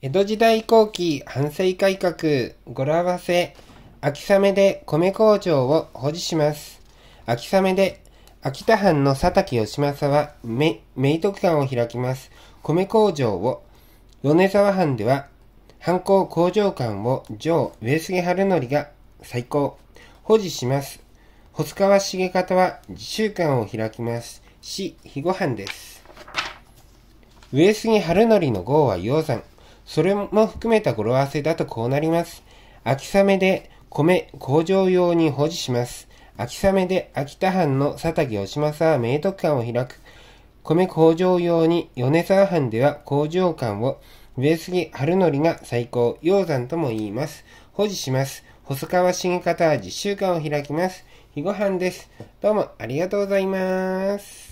江戸時代後期反省改革語呂合わせ秋雨で米工場を保持します秋雨で秋田藩の佐竹義政は明徳館を開きます米工場を米沢藩では藩校工場館を上上杉春則が最高保持します細川重方は自習館を開きます市肥後藩です上杉春則の号は鷹山それも含めた語呂合わせだとこうなります。秋雨で米、工場用に保持します。秋雨で秋田藩の佐竹義政は明徳館を開く。米工場用に米沢藩では工場館を上杉春則が最高、鷹山とも言います。保持します。細川茂方は実習館を開きます。日ご飯です。どうもありがとうございます。